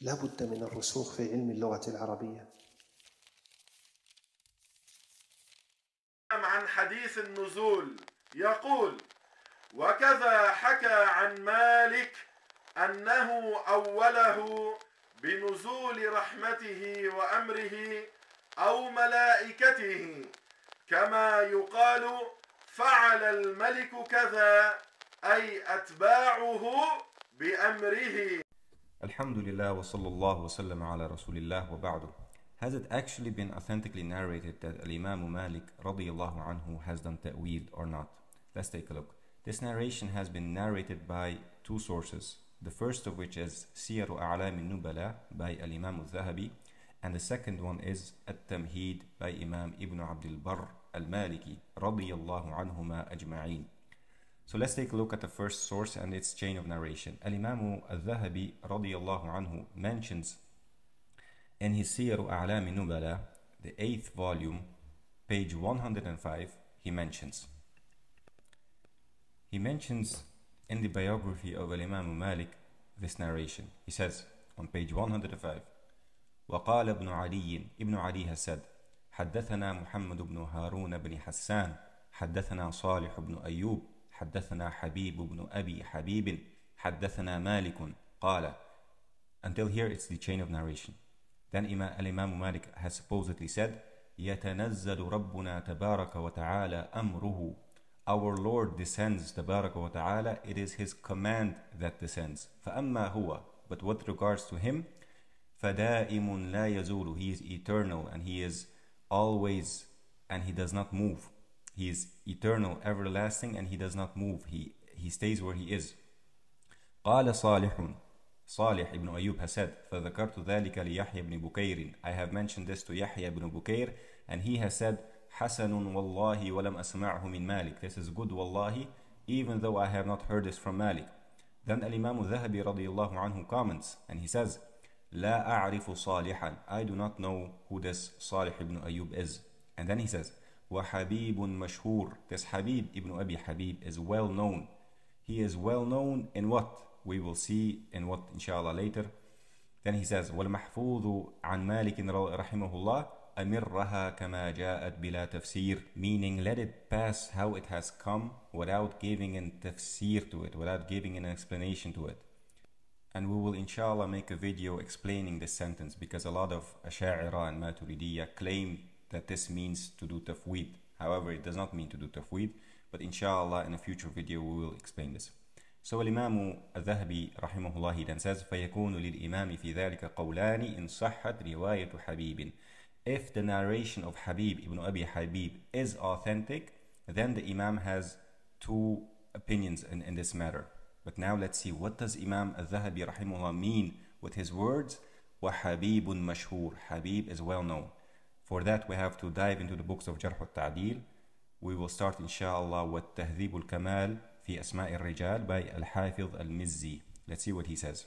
لا بد من الرسوخ في علم اللغة العربية عن حديث النزول يقول وكذا حكى عن مالك أنه أوله بنزول رحمته وأمره أو ملائكته كما يقال فعل الملك كذا أي أتباعه بأمره Alhamdulillah wa sallallahu wa sallam ala rasulillah wa ba'du. Has it actually been authentically narrated that Al-Imam Malik radiallahu anhu has done ta'wil or not? Let's take a look. This narration has been narrated by two sources, the first of which is Siyaru A'lam al-Nubala by Al-Imam al-Zahabi, and the second one is At-Tamheed by Imam Ibn Abdul Barr al-Maliki radiyallahu anhuma ajma'in. So let's take a look at the first source and its chain of narration. Al-Imam al Zahabi radiyallahu anhu mentions in his Siyaru A'lam Nubala, the 8th volume, page 105, he mentions he mentions in the biography of Al Imam Malik this narration. He says on page 105 وقال ابن علي ابن علي has said حدثنا محمد بن هارون بن حسان حدثنا صالح بن أيوب حدثنا حبيب بن أبي حبيب حدثنا مالك قال Until here it's the chain of narration. Then Imam, Malik has supposedly said يتنزل ربنا تبارك وتعالى أمره Our Lord descends تبارك وتعالى It is His command that descends فأما هو But what regards to Him فدائم لا يزول He is eternal and He is always and He does not move He is eternal, everlasting, and he does not move. He, he stays where he is. قال صالح صالح ابن أيوب has said فذكرت ذلك ليحيى بن بكير I have mentioned this to Yahya ibn Bukair and he has said حسن والله ولم أسمعه من مالك This is good والله even though I have not heard this from Malik Then Al-Imam Zahabi رضي الله عنه comments and he says لا أعرف صالحا I do not know who this Salih ibn أيوب is and then he says وحبيب مشهور this Habib ibn Abi Habib is well known he is well known in what we will see in what inshallah later then he says والمحفوظ عن مالك رحمه الله أمرها كما جاءت بلا تفسير meaning let it pass how it has come without giving an tafsir to it without giving an explanation to it and we will inshallah make a video explaining this sentence because a lot of Asha'ira and Maturidiyya claim that this means to do tafweed. However, it does not mean to do tafweed, but inshallah in a future video we will explain this. So Imam الذهبي رحمه الله then says فيكون للإمام في ذلك قولان إن صحت رواية حبيب If the narration of Habib ibn Abi Habib is authentic, then the Imam has two opinions in, in this matter. But now let's see what does Imam al-Dhahabi rahimahullah mean with his words وَحَبِيبٌ مَشْهُورٌ Habib is well known. For that, we have to dive into the books of Jarh al-Ta'dil. We will start, inshallah, with تهذيب الكمال في أسماء الرجال by Al-Hafidh Al-Mizzi. Let's see what he says.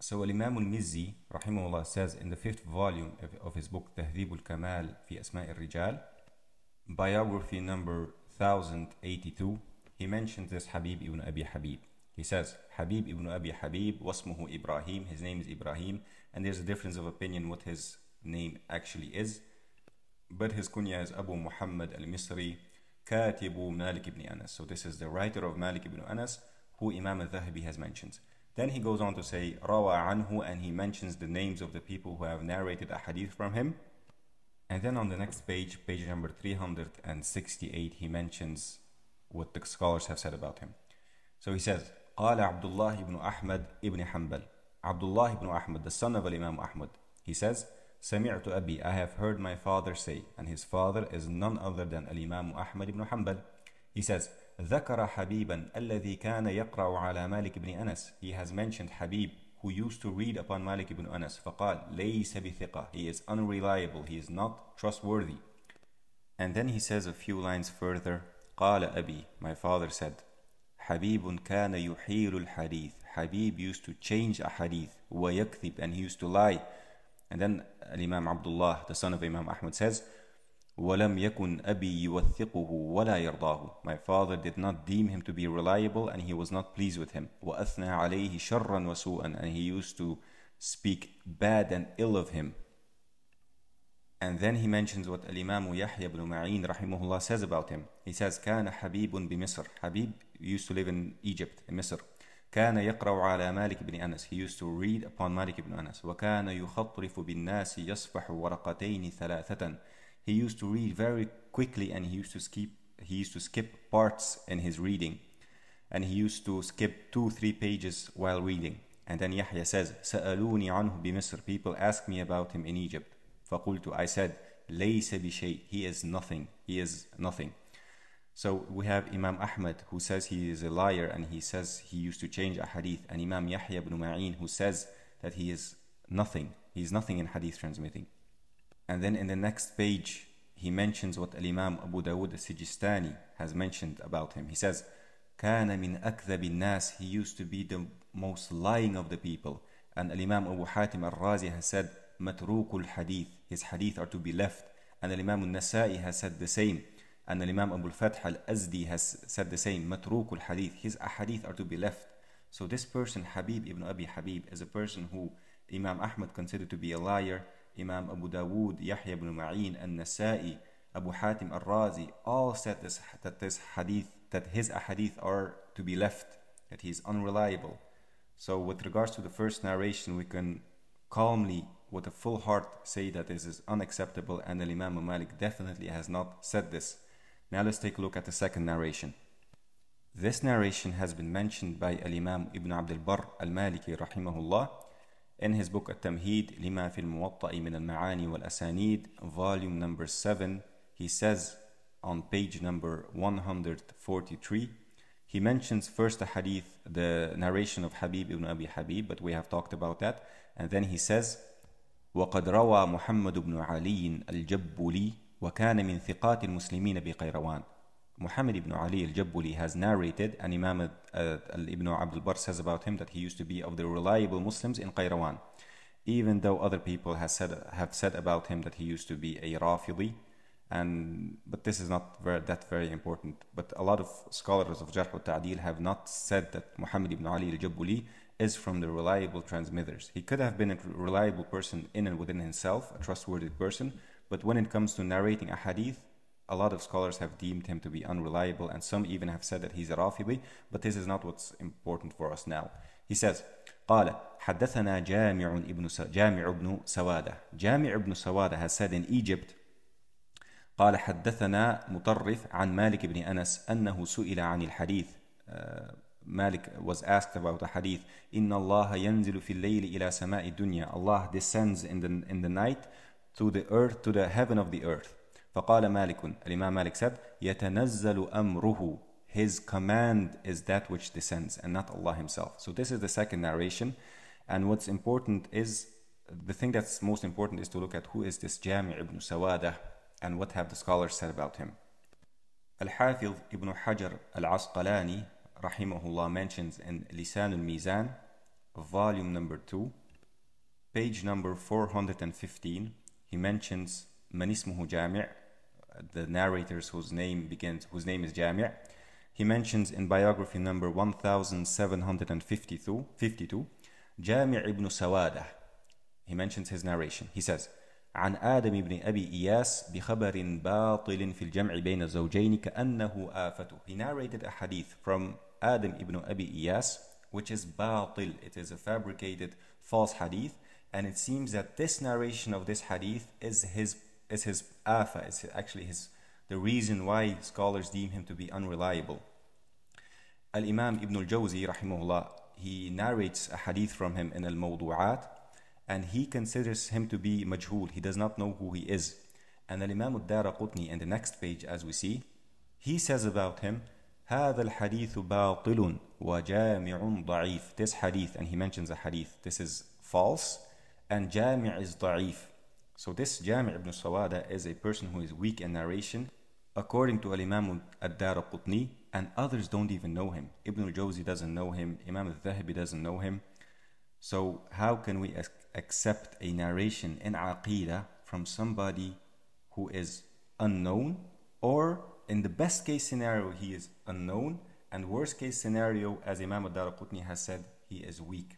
So Imam al-Mizzi, rahimahullah, says in the fifth volume of his book تهذيب الكمال في أسماء الرجال, biography number 1082, he mentions this Habib ibn Abi Habib. He says, Habib ibn Abi Habib, wasmuhu Ibrahim, his name is Ibrahim, and there's a difference of opinion what his name actually is. But his kunya is Abu Muhammad al-Misri, Katibu Malik ibn Anas. So this is the writer of Malik ibn Anas, who Imam al-Dhahabi has mentioned. Then he goes on to say, Rawa anhu, and he mentions the names of the people who have narrated a hadith from him. And then on the next page, page number 368, he mentions what the scholars have said about him. So he says, قال عبد الله بن أحمد ابن حنبل Abdullah ibn Ahmad, the son of Imam Ahmad. He says, سمعت أبي I have heard my father say and his father is none other than الإمام أحمد بن حنبل he says ذكر حبيبا الذي كان يقرأ على مالك بن أنس he has mentioned حبيب who used to read upon Malik ibn Anas فقال ليس بثقة he is unreliable he is not trustworthy and then he says a few lines further قال أبي my father said حبيب كان يحيل الحديث Habib used to change a hadith ويكذب and he used to lie and then Imam Abdullah, the son of Imam Ahmad, says, وَلَمْ My father did not deem him to be reliable and he was not pleased with him. And he used to speak bad and ill of him. And then he mentions what Al-Imam Yahya ibn Ma'in rahimahullah says about him. He says, كَانَ حَبِيبٌ بِمِصْرِ Habib used to live in Egypt, in Misr. كان يقرأ على مالك بن أنس he used to read upon مالك بن أنس وكان يخطرف بالناس يصفح ورقتين ثلاثة he used to read very quickly and he used to skip he used to skip parts in his reading and he used to skip two three pages while reading and then Yahya says سألوني عنه بمصر people ask me about him in Egypt فقلت I said ليس بشيء he is nothing he is nothing so we have Imam Ahmad who says he is a liar and he says he used to change a hadith, and Imam Yahya ibn Ma'in who says that he is nothing, he is nothing in hadith transmitting. And then in the next page, he mentions what Imam Abu Dawud al-Sijistani has mentioned about him. He says, كان من أكذب الناس He used to be the most lying of the people. And Imam Abu Hatim al-Razi has said, متروك الحديث His hadith are to be left. And Imam al-Nasai has said the same and the Imam Abu Fath al-Azdi has said the same, matrukul hadith, his ahadith are to be left. So this person, Habib ibn Abi Habib, is a person who Imam Ahmad considered to be a liar, Imam Abu Dawood, Yahya ibn Ma'in, and Nasa'i, Abu Hatim al-Razi, all said this, that this hadith, that his ahadith are to be left, that he is unreliable. So with regards to the first narration, we can calmly with a full heart say that this is unacceptable and the Imam Malik definitely has not said this. Now let's take a look at the second narration. This narration has been mentioned by Al-Imam Ibn Abd al-Barr al-Maliki rahimahullah in his book At-Tamheed Muwatta'i Min Al Maani Wal Asanid, volume number 7 he says on page number 143 he mentions first the hadith the narration of Habib ibn Abi Habib but we have talked about that and then he says وقد روى محمد بن علي الجبولي وكان من ثقات المسلمين بقيروان. Muhammad ibn Ali al-Jabbuli has narrated, and Imam uh, ibn Abdul Bar says about him that he used to be of the reliable Muslims in Qayrawan, even though other people has said, have said about him that he used to be a Rafidi, and, but this is not very, that very important. But a lot of scholars of Jarh al-Ta'dil have not said that Muhammad ibn Ali al Jabuli is from the reliable transmitters. He could have been a reliable person in and within himself, a trustworthy person, but when it comes to narrating a hadith, a lot of scholars have deemed him to be unreliable, and some even have said that he's a Rafibi, but this is not what's important for us now. He says, قال حدثنا جامع ابن جامع ابن سوادة جامع ابن سوادة has said in Egypt قال حدثنا مطرف عن مالك بن أنس أنه سئل عن الحديث Malik was asked about a hadith إن الله ينزل في الليل إلى سماء الدنيا Allah descends in the, in the night to the earth, to the heaven of the earth. فقال مالك, Imam Malik said, يتنزل أمره. His command is that which descends and not Allah himself. So this is the second narration. And what's important is, the thing that's most important is to look at who is this Jami' ibn Sawada and what have the scholars said about him. Al-Hafiz ibn Hajar al-Asqalani rahimahullah mentions in Lisan al-Mizan, volume number 2, page number 415, he mentions من اسمه the narrators whose name begins whose name is Jami'. He mentions in biography number 1752 52, Jami' ibn Sawadah. He mentions his narration. He says, عن آدم بن أبي إياس بخبر باطل في الجمع بين الزوجين كأنه آفته. He narrated a hadith from Adam ibn Abi Iyas, which is باطل. It is a fabricated false hadith and it seems that this narration of this hadith is his is his afa it's actually his the reason why scholars deem him to be unreliable al-imam ibn al-jawzi rahimahullah he narrates a hadith from him in al-mawdu'at and he considers him to be majhul he does not know who he is and al-imam al-daraqutni in the next page as we see he says about him هذا الحديث باطل وجامع ضعيف this hadith and he mentions a hadith this is false and Jami' is da'if. So this Jami' ibn Sawada is a person who is weak in narration. According to Al-Imam ad-Dara Qutni, and others don't even know him. Ibn al-Jawzi doesn't know him, Imam al-Dhahabi doesn't know him. So how can we accept a narration in Aqidah from somebody who is unknown or in the best case scenario he is unknown and worst case scenario as Imam al-Darqutni has said he is weak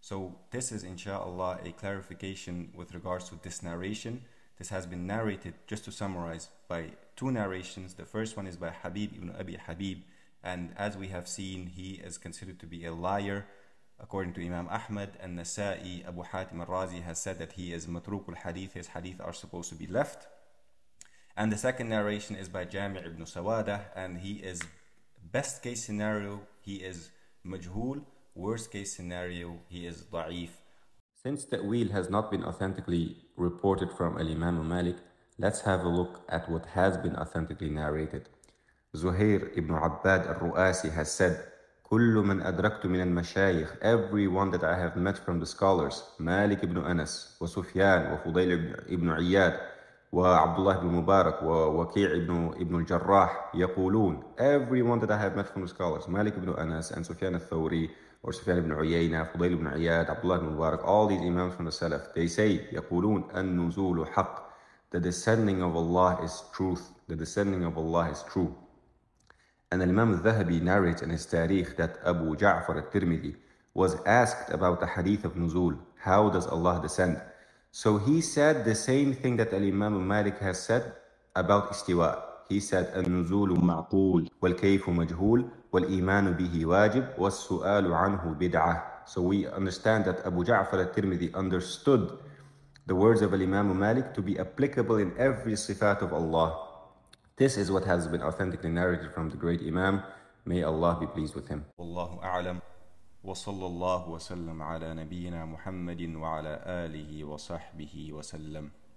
so this is inshallah a clarification with regards to this narration. This has been narrated, just to summarize, by two narrations. The first one is by Habib ibn Abi Habib, and as we have seen, he is considered to be a liar. According to Imam Ahmad and Nasa'i, Abu Hatim al-Razi has said that he is al hadith, his hadith are supposed to be left. And the second narration is by Jami' ibn Sawada, and he is, best case scenario, he is majhul, Worst case scenario, he is da'if. Since Ta'wil has not been authentically reported from Al-Imam Malik, let's have a look at what has been authentically narrated. Zuhair ibn Abbad al-Ru'asi has said, كل من أدركت من المشايخ everyone that I have met from the scholars مالك بن أنس وسفيان وفضيل بن عياد وعبد الله بن مبارك ووكيع بن ابن الجراح يقولون everyone that I have met from the scholars Malik ibn Anas and al-Thawri or Sufyan ibn Uyayna, Fudayl ibn Iyad, Abdullah ibn Mubarak, all these Imams from the Salaf, they say, يقولون النزول حق, the descending of Allah is truth, the descending of Allah is true. And then Imam al-Dhahabi narrates in his Tariq that Abu Ja'far al-Tirmidhi was asked about the hadith of Nuzul, how does Allah descend? So he said the same thing that Al-Imam Malik has said about istiwa. He said, النزول معقول والكيف مجهول وَالْإِيمَانُ بِهِ وَاجِبْ وَالسُؤَالُ عَنْهُ بِدْعَةٌ So we understand that Abu Ja'far al-Tirmidhi understood the words of Imam Malik to be applicable in every sifat of Allah. This is what has been authentically narrated from the great Imam. May Allah be pleased with him. Wallahu a'lam. وصلى الله وسلم على نبينا محمد وعلى آله وصحبه وسلم